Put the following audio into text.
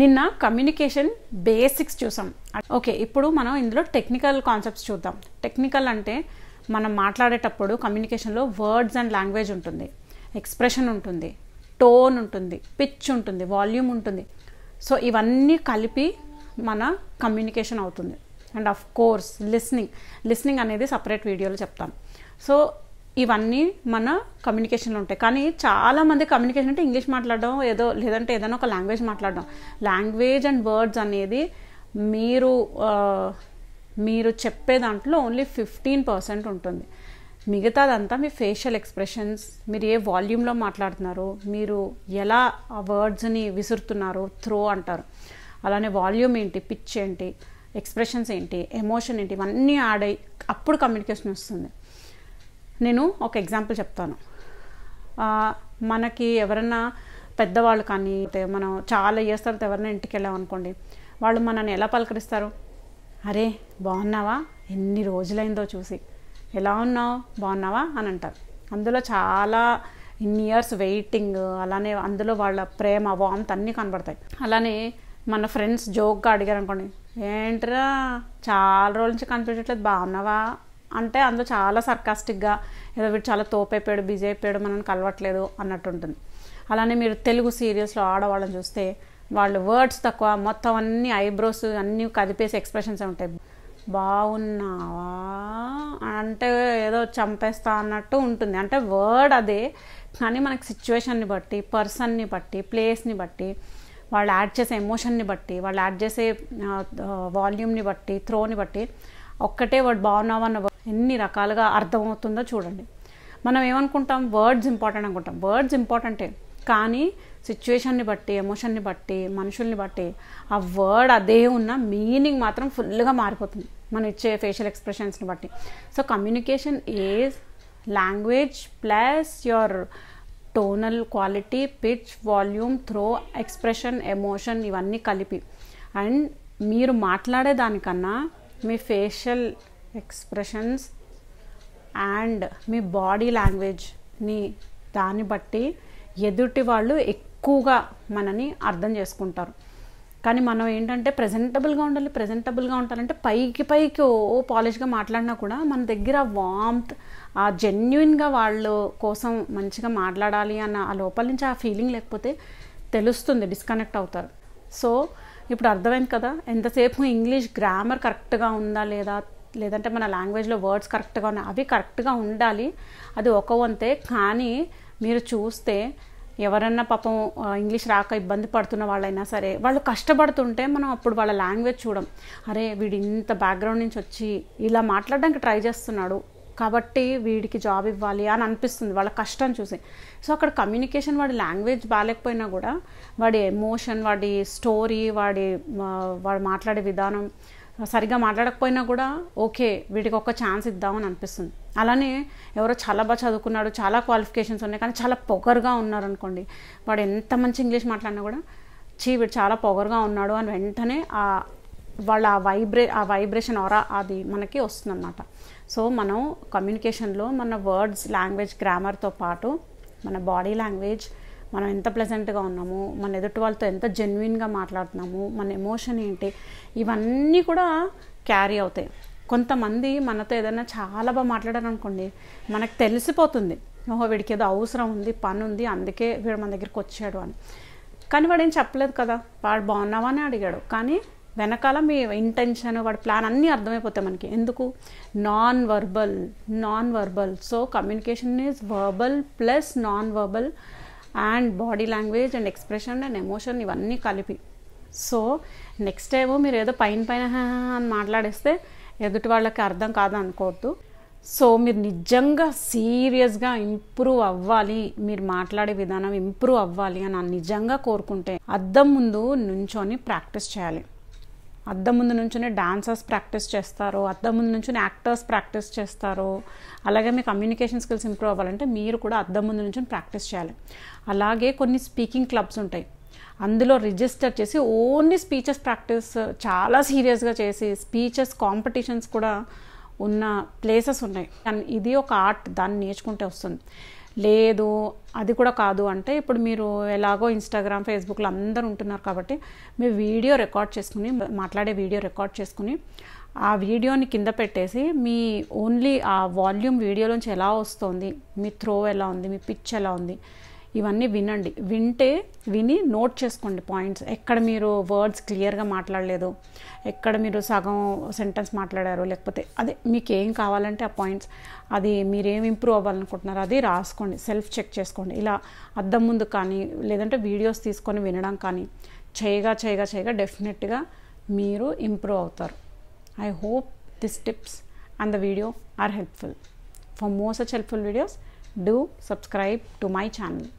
నిన్న communication basics చూసాం okay ఇప్పుడు మనం ఇందులో టెక్నికల్ కాన్సెప్ట్స్ చూద్దాం టెక్నికల్ అంటే మనం మాట్లాడేటప్పుడు కమ్యూనికేషన్లో వర్డ్స్ అండ్ లాంగ్వేజ్ ఉంటుంది ఎక్స్ప్రెషన్ ఉంటుంది టోన్ ఉంటుంది పిచ్ ఉంటుంది వాల్యూమ్ ఉంటుంది సో ఇవన్నీ కలిపి మన కమ్యూనికేషన్ అవుతుంది and of course listening listening అనేది సపరేట్ వీడియోలో చెప్తాను సో ఇవన్నీ మన కమ్యూనికేషన్లో ఉంటాయి కానీ చాలామంది కమ్యూనికేషన్ అంటే ఇంగ్లీష్ మాట్లాడడం ఏదో లేదంటే ఏదైనా ఒక లాంగ్వేజ్ మాట్లాడడం లాంగ్వేజ్ అండ్ వర్డ్స్ అనేది మీరు మీరు చెప్పే దాంట్లో ఓన్లీ ఫిఫ్టీన్ పర్సెంట్ ఉంటుంది మిగతాదంతా మీ ఫేషియల్ ఎక్స్ప్రెషన్స్ మీరు ఏ వాల్యూమ్లో మాట్లాడుతున్నారు మీరు ఎలా ఆ వర్డ్స్ని విసురుతున్నారు త్రో అంటారు అలానే వాల్యూమ్ ఏంటి పిచ్ ఏంటి ఎక్స్ప్రెషన్స్ ఏంటి ఎమోషన్ ఏంటి ఇవన్నీ యాడ్ అయ్యి అప్పుడు కమ్యూనికేషన్ వస్తుంది నేను ఒక ఎగ్జాంపుల్ చెప్తాను మనకి ఎవరన్నా పెద్దవాళ్ళు కానీ మనం చాలా ఇయర్స్ తర్వాత ఎవరైనా ఇంటికి వెళ్ళాం అనుకోండి వాళ్ళు మనల్ని ఎలా పలకరిస్తారు అరే బాగున్నావా ఎన్ని రోజులైందో చూసి ఎలా ఉన్నావు బాగున్నావా అని అంటారు అందులో చాలా ఇన్ని ఇయర్స్ వెయిటింగ్ అలానే అందులో వాళ్ళ ప్రేమ వామ్త్ అన్నీ కనబడతాయి అలానే మన ఫ్రెండ్స్ జోక్గా అడిగారు అనుకోండి ఏంట్రా చాలా రోజుల నుంచి కనిపించట్లేదు బాగున్నావా అంటే అందులో చాలా సర్కాస్టిక్గా ఏదో వీడు చాలా తోపైపోయాడు బిజీ అయిపోయాడు మనం కలవట్లేదు అన్నట్టు ఉంటుంది అలానే మీరు తెలుగు సీరియల్స్లో ఆడవాళ్ళని చూస్తే వాళ్ళు వర్డ్స్ తక్కువ మొత్తం అన్ని ఐబ్రోస్ అన్నీ కదిపేసి ఎక్స్ప్రెషన్స్ ఉంటాయి బాగున్నావా అంటే ఏదో చంపేస్తా అన్నట్టు ఉంటుంది అంటే వర్డ్ అదే కానీ మనకి సిచ్యువేషన్ని బట్టి పర్సన్ని బట్టి ప్లేస్ని బట్టి వాళ్ళు యాడ్ చేసే ఎమోషన్ని బట్టి వాళ్ళు యాడ్ చేసే వాల్యూమ్ని బట్టి త్రోని బట్టి ఒక్కటే వర్డ్ బాగున్నావు అన్న ఎన్ని రకాలుగా అర్థమవుతుందో చూడండి మనం ఏమనుకుంటాం వర్డ్స్ ఇంపార్టెంట్ అనుకుంటాం వర్డ్స్ ఇంపార్టెంటే కానీ సిచ్యువేషన్ని బట్టి ఎమోషన్ని బట్టి మనుషుల్ని బట్టి ఆ వర్డ్ అదే ఉన్న మీనింగ్ మాత్రం ఫుల్గా మారిపోతుంది మనం ఇచ్చే ఫేషియల్ ఎక్స్ప్రెషన్స్ని బట్టి so communication is language plus your tonal quality pitch volume through expression emotion ఇవన్నీ కలిపి అండ్ మీరు మాట్లాడే దానికన్నా మీ ఫేషియల్ ఎక్స్ప్రెషన్స్ అండ్ మీ బాడీ లాంగ్వేజ్ని దాన్ని బట్టి ఎదుటి వాళ్ళు ఎక్కువగా మనని అర్థం చేసుకుంటారు కానీ మనం ఏంటంటే ప్రజెంటబుల్గా ఉండాలి ప్రజెంటబుల్గా ఉండాలంటే పైకి పైకి ఓ పాలిష్గా మాట్లాడినా కూడా మన దగ్గర ఆ వామ్త్ ఆ జెన్యున్గా వాళ్ళ కోసం మంచిగా మాట్లాడాలి అన్న ఆ లోపల నుంచి ఆ ఫీలింగ్ లేకపోతే తెలుస్తుంది డిస్కనెక్ట్ అవుతారు సో ఇప్పుడు అర్థమైంది కదా ఎంతసేపు ఇంగ్లీష్ గ్రామర్ కరెక్ట్గా ఉందా లేదా లేదంటే మన లాంగ్వేజ్లో వర్డ్స్ కరెక్ట్గా ఉన్నాయి అవి కరెక్ట్గా ఉండాలి అది ఒక వంతే కానీ మీరు చూస్తే ఎవరన్నా పాపం ఇంగ్లీష్ రాక ఇబ్బంది పడుతున్న వాళ్ళైనా సరే వాళ్ళు కష్టపడుతుంటే మనం అప్పుడు వాళ్ళ లాంగ్వేజ్ చూడం అరే వీడు ఇంత బ్యాక్గ్రౌండ్ నుంచి వచ్చి ఇలా మాట్లాడడానికి ట్రై చేస్తున్నాడు కాబట్టి వీడికి జాబ్ ఇవ్వాలి అని అనిపిస్తుంది వాళ్ళ కష్టం చూసి సో అక్కడ కమ్యూనికేషన్ వాడి లాంగ్వేజ్ బాగాలేకపోయినా కూడా వాడి ఎమోషన్ వాడి స్టోరీ వాడి వాడు మాట్లాడే విధానం సరిగ్గా మాట్లాడకపోయినా కూడా ఓకే వీటికి ఒక ఛాన్స్ ఇద్దామని అనిపిస్తుంది అలానే ఎవరో చాలా బాగా చదువుకున్నాడు చాలా క్వాలిఫికేషన్స్ ఉన్నాయి కానీ చాలా పొగరుగా ఉన్నారనుకోండి వాడు ఎంత మంచి ఇంగ్లీష్ మాట్లాడినా కూడా చీ వీడు చాలా పొగరుగా ఉన్నాడు అని వెంటనే ఆ వాళ్ళ ఆ వైబ్రే ఆ వైబ్రేషన్ ఆరా అది మనకి వస్తుందన్నమాట సో మనం కమ్యూనికేషన్లో మన వర్డ్స్ లాంగ్వేజ్ గ్రామర్తో పాటు మన బాడీ లాంగ్వేజ్ మనం ఎంత ప్లెజెంట్గా ఉన్నాము మన ఎదుటి వాళ్ళతో ఎంత జెన్యున్గా మాట్లాడుతున్నాము మన ఎమోషన్ ఏంటి ఇవన్నీ కూడా క్యారీ అవుతాయి కొంతమంది మనతో ఏదైనా చాలా బాగా మాట్లాడారనుకోండి మనకు తెలిసిపోతుంది ఓహో వీడికి ఏదో అవసరం ఉంది పని ఉంది అందుకే వీడు మన దగ్గరికి వచ్చాడు అని కానీ వాడు ఏం చెప్పలేదు కదా వాడు బాగున్నావా అని అడిగాడు కానీ వెనకాల మీ ఇంటెన్షన్ వాడి ప్లాన్ అన్నీ అర్థమైపోతాయి మనకి ఎందుకు non verbal non verbal so communication is verbal plus non verbal and body language and expression and emotion ఇవన్నీ కలిపి సో నెక్స్ట్ టైమ్ మీరు ఏదో పైన పైన అని మాట్లాడేస్తే ఎదుటి వాళ్ళకి అర్థం కాదు అనుకోవద్దు సో మీరు నిజంగా సీరియస్గా ఇంప్రూవ్ అవ్వాలి మీరు మాట్లాడే విధానం ఇంప్రూవ్ అవ్వాలి అని నిజంగా కోరుకుంటే అద్దం ముందు నుంచొని ప్రాక్టీస్ చేయాలి అద్దం ముందు నుంచునే డాన్సర్స్ ప్రాక్టీస్ చేస్తారు అద్దం ముందు నుంచుని యాక్టర్స్ ప్రాక్టీస్ చేస్తారు అలాగే మీ కమ్యూనికేషన్ స్కిల్స్ ఇంప్రూవ్ అవ్వాలంటే మీరు కూడా అద్దం ముందు నుంచి ప్రాక్టీస్ చేయాలి అలాగే కొన్ని స్పీకింగ్ క్లబ్స్ ఉంటాయి అందులో రిజిస్టర్ చేసి ఓన్లీ స్పీచెస్ ప్రాక్టీస్ చాలా సీరియస్గా చేసి స్పీచెస్ కాంపిటీషన్స్ కూడా ఉన్న ప్లేసెస్ ఉన్నాయి ఇది ఒక ఆర్ట్ దాన్ని నేర్చుకుంటే వస్తుంది లేదు అది కూడా కాదు అంటే ఇప్పుడు మీరు ఎలాగో ఇన్స్టాగ్రామ్ ఫేస్బుక్లో అందరూ ఉంటున్నారు కాబట్టి మీ వీడియో రికార్డ్ చేసుకుని మాట్లాడే వీడియో రికార్డ్ చేసుకుని ఆ వీడియోని కింద పెట్టేసి మీ ఓన్లీ ఆ వాల్యూమ్ వీడియోలోంచి ఎలా వస్తుంది మీ త్రో ఎలా ఉంది మీ పిచ్ ఎలా ఉంది ఇవన్నీ వినండి వింటే విని నోట్ చేసుకోండి పాయింట్స్ ఎక్కడ మీరు వర్డ్స్ క్లియర్గా మాట్లాడలేదు ఎక్కడ మీరు సగం సెంటెన్స్ మాట్లాడారు లేకపోతే అదే మీకు ఏం కావాలంటే ఆ పాయింట్స్ అది మీరేం ఇంప్రూవ్ అవ్వాలనుకుంటున్నారు అది రాసుకోండి సెల్ఫ్ చెక్ చేసుకోండి ఇలా అద్దం ముందు కానీ లేదంటే వీడియోస్ తీసుకొని వినడం కానీ చేయగా చేయగా చేయగా డెఫినెట్గా మీరు ఇంప్రూవ్ అవుతారు I hope this tips and the video are helpful for most helpful videos do subscribe to my channel